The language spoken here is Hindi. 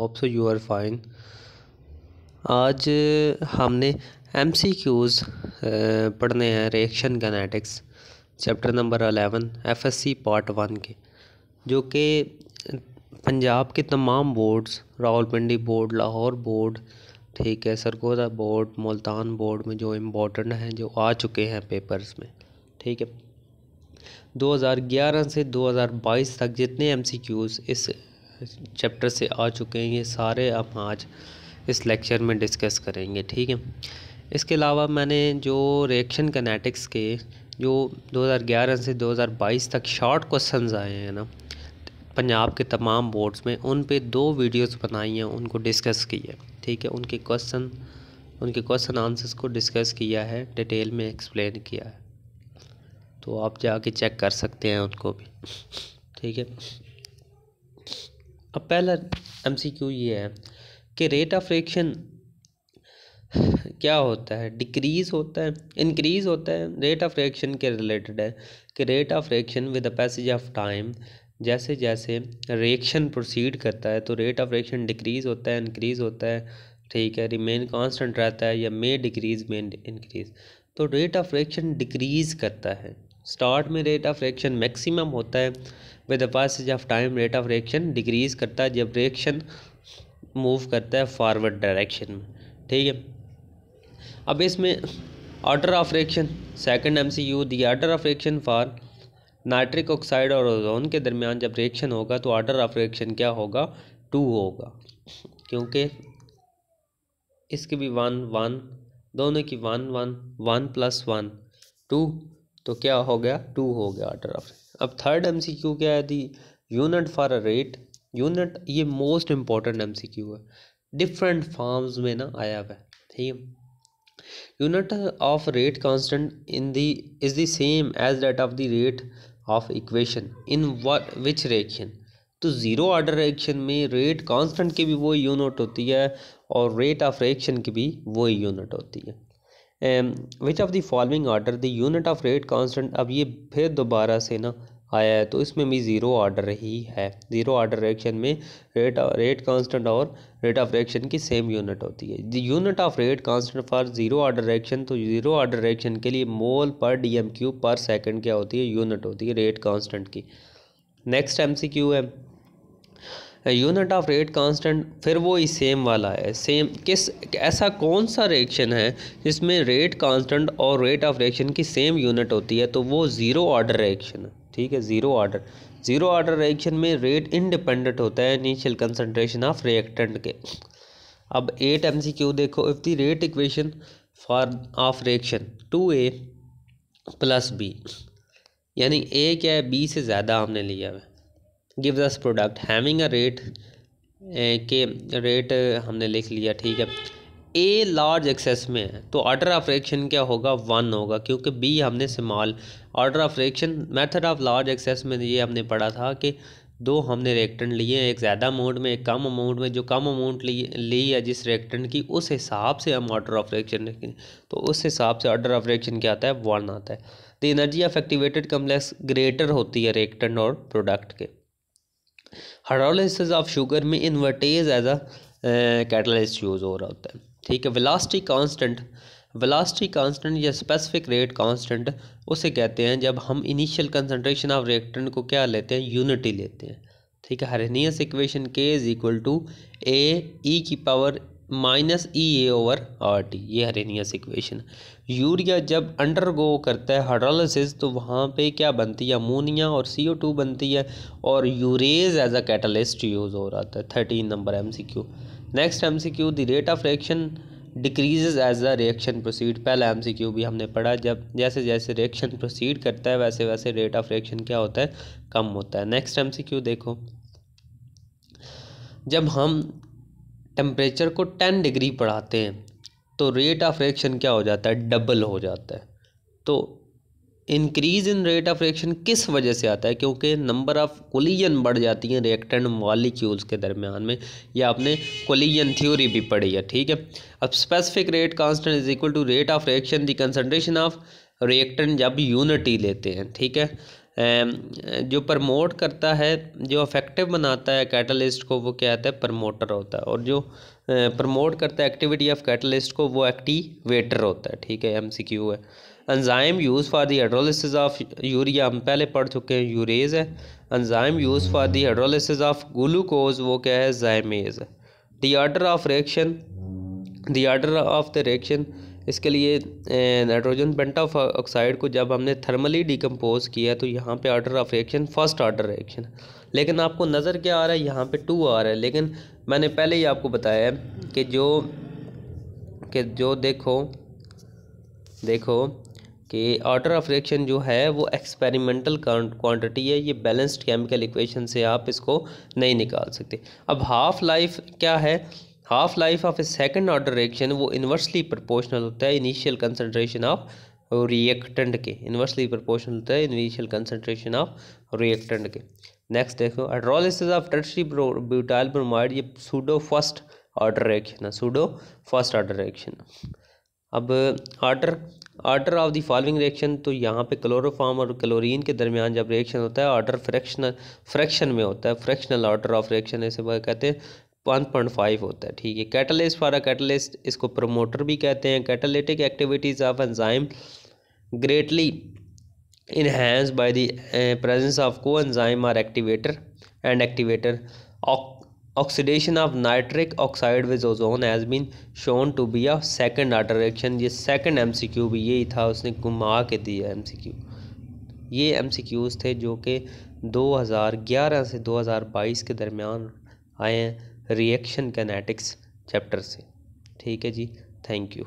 hope so you are fine आज हमने एम सी क्यूज़ पढ़ने हैं reaction kinetics chapter number eleven F S C part one के जो कि पंजाब के तमाम boards Rawalpindi board Lahore board ठीक है सरगोदा बोर्ड मुल्तान बोर्ड में जो इम्पोर्टेंट हैं जो आ चुके हैं पेपर्स में ठीक है 2011 से 2022 तक जितने एम इस चैप्टर से आ चुके हैं ये सारे हम आज इस लेक्चर में डिस्कस करेंगे ठीक है इसके अलावा मैंने जो रिएक्शन कनेटिक्स के जो 2011 से 2022 तक शॉर्ट क्वेश्चंस आए हैं ना पंजाब के तमाम बोर्ड्स में उन पे दो वीडियोस बनाई हैं उनको डिस्कस किया ठीक है उनके क्वेश्चन उनके क्वेश्चन आंसर्स को डिस्कस किया है डिटेल में एक्सप्लेन किया है तो आप जाके चेक कर सकते हैं उनको भी ठीक है अब पहला क्यू ये है कि रेट ऑफ फ्रैक्शन क्या होता है डिक्रीज़ होता है इंक्रीज़ होता है रेट ऑफ रिएक्शन के रिलेटेड है कि rate of reaction with the passage of time जैसे जैसे रिएक्शन प्रोसीड करता है तो रेट ऑफ रिएक्शन डिक्रीज़ होता है इंक्रीज़ होता है ठीक है रिमेन कांस्टेंट रहता है या मे डिक्रीज़ मे इंक्रीज़ तो रेट ऑफ रिएक्शन डिक्रीज़ करता है स्टार्ट में रेट ऑफ रिएक्शन मैक्सिमम होता है with the passage of time rate of reaction decrease करता है जब रिएक्शन मूव करता है फॉरवर्ड डायरेक्शन में ठीक है अब इसमें order of reaction second MCQ दिया order of reaction for nitric oxide और ओजोन के दरमियान जब रिएक्शन होगा तो ऑर्डर ऑफ रिएक्शन क्या होगा टू होगा क्योंकि इसके भी वन वन दोनों की one one one plus one two तो क्या हो गया टू हो गया ऑर्डर ऑफ अब थर्ड एम सी क्यू क्या है the unit for a rate unit ये most important M C Q है डिफरेंट फॉर्म्स में ना आया हुआ ठीक है unit of rate constant in the is the same as that of the rate of equation in what which तो ज़ीरो ऑर्डर रिएक्शन में रेट कांस्टेंट की भी वही यूनिट होती है और रेट ऑफ रिएक्शन की भी वही यूनिट होती है which of the following order the unit of rate constant अब ये फिर दोबारा से ना आया है तो इसमें भी ज़ीरो ऑर्डर ही है ज़ीरो ऑर्डर रिएक्शन में रेट रेट कांस्टेंट और रेट ऑफ रिएक्शन की सेम यूनिट होती है the unit of rate constant for zero order reaction तो ज़ीरो ऑर्डर रिएक्शन के लिए मोल पर डी एम क्यू पर सेकेंड क्या होती है यूनिट होती है रेट कांस्टेंट की नेक्स्ट एम सी क्यू है यूनिट ऑफ रेट कांस्टेंट फिर वो ही सेम वाला है सेम किस ऐसा कौन सा रिएक्शन है जिसमें रेट कांस्टेंट और रेट ऑफ रिएक्शन की सेम यूनिट होती है तो वो ज़ीरो ऑर्डर रिएक्शन है ठीक है zero order zero order reaction में रेट इंडिपेंडेंट होता है इनिशियल कंसनट्रेशन ऑफ रिएक्टेंट के अब एट एम सी क्यू देखो if the rate equation for of reaction two A plus B यानी ए क्या है बी से ज़्यादा हमने लिया है gives us product having a rate के रेट हमने लिख लिया ठीक है ए लार्ज एक्सेस में है तो ऑर्डर ऑफ रिएक्शन क्या होगा वन होगा क्योंकि बी हमने small order of reaction method of large excess में ये हमने पढ़ा था कि दो हमने रिएक्टेंट लिए हैं एक ज़्यादा अमाउंट में एक कम अमाउंट में जो कम अमाउंट ली ली है जिस रिएक्टेंट की उस हिसाब से हम ऑर्डर ऑफ रिएक्शन रखें तो उस हिसाब से ऑर्डर ऑफ रिएक्शन क्या आता है वन आता है the energy of activated complex greater होती है रिएक्टेंट और प्रोडक्ट के हडोलिसिस ऑफ शुगर में invertase as a catalyst use हो रहा होता है ठीक है वेलास्टिक कांस्टेंट वेलास्टिक कांस्टेंट या स्पेसिफिक रेट कांस्टेंट उसे कहते हैं जब हम इनिशियल कंसनट्रेशन ऑफ रिएक्टेंट को क्या लेते हैं यूनिटी लेते हैं ठीक है हरेनियस इक्वेशन के is equal to A e की power minus E A over R T ये हरेनियस इक्वेशन यूरिया जब अंडरगो करता है हाइड्रोलिसिस तो वहाँ पे क्या बनती है अमोनिया और सी ओ टू बनती है और urease as a catalyst use हो रहा था thirteen number M C Q next M C Q the rate of reaction decreases as the reaction proceed पहला एम सी क्यू भी हमने पढ़ा जब जैसे जैसे रिएक्शन प्रोसीड करता है वैसे वैसे रेट ऑफ रिएक्शन क्या होता है कम होता है नेक्स्ट एम सी क्यू देखो जब हम टेम्परेचर को टेन डिग्री बढ़ाते हैं तो रेट ऑफ रिएक्शन क्या हो जाता है डबल हो जाता है तो increase in rate of reaction किस वजह से आता है क्योंकि नंबर ऑफ कोलिजन बढ़ जाती हैं रिएक्टेंट मॉलिक्यूल्स के दरमियान में या आपने कोलिजन थ्योरी भी पढ़ी है ठीक है अब specific rate constant is equal to rate of reaction the concentration of reactant जब यूनिटी लेते हैं ठीक है जो प्रमोट करता है जो अफेक्टिव बनाता है कैटलिस्ट को वो क्या होता है प्रमोटर होता है और जो प्रमोट करता है एक्टिविटी ऑफ कैटलिस्ट को वो एक्टिवेटर होता है ठीक है एमसीक्यू है enzyme use for the hydrolysis of urea हम पहले पढ़ चुके हैं यूरेज है enzyme use for the hydrolysis of glucose वो क्या है जायमेज है the order of reaction the order of the reaction इसके लिए नाइट्रोजन पेंटा ऑक्साइड को जब हमने थर्मली डिकम्पोज किया तो यहाँ पे order of reaction first order reaction लेकिन आपको नज़र क्या आ रहा है यहाँ पे टू आ रहा है लेकिन मैंने पहले ही आपको बताया कि जो कि जो देखो देखो कि ऑर्डर ऑफ रिएक्शन जो है वो एक्सपेरिमेंटल क्वांटिटी है ये बैलेंस्ड केमिकल इक्वेशन से आप इसको नहीं निकाल सकते अब हाफ़ लाइफ क्या है half life of a second order reaction वो इन्वर्सली प्रोपोर्शनल होता है इनिशियल कंसनट्रेशन ऑफ रिएक्टेंट के इन्वर्सली प्रोपोर्शनल होता है इनिशियल कंसनट्रेशन ऑफ रिएक्टेंट के नेक्स्ट देखो hydrolysis of tertiary butyl bromide ये सूडो फर्स्ट ऑर्डर रिएक्शन है सूडो फर्स्ट ऑर्डर रिएक्शन अब order order of the following reaction तो यहाँ पे क्लोरोफॉर्म और क्लोरीन के दरमियान जब रिएक्शन होता है ऑर्डर फ्रैक्शनल फ्रैक्शन में होता है फ्रैक्शनल ऑर्डर ऑफ रिएक्शन ऐसे वह कहते हैं वन पॉइंट फाइव होता है ठीक है कैटलिस्ट फॉर अ कैटलिस्ट इसको प्रोमोटर भी कहते हैं catalytic activities of enzyme greatly enhance by the presence of coenzyme or activator and activator oxidation of nitric oxide with ozone has been shown to be a second reaction ये सेकंड एमसीक्यू भी यही था उसने घुमा के दिया एमसीक्यू ये एमसीक्यूज़ थे जो कि 2011 से 2022 के दरमियान आए हैं रिएक्शन कैनेटिक्स चैप्टर से ठीक है जी थैंक यू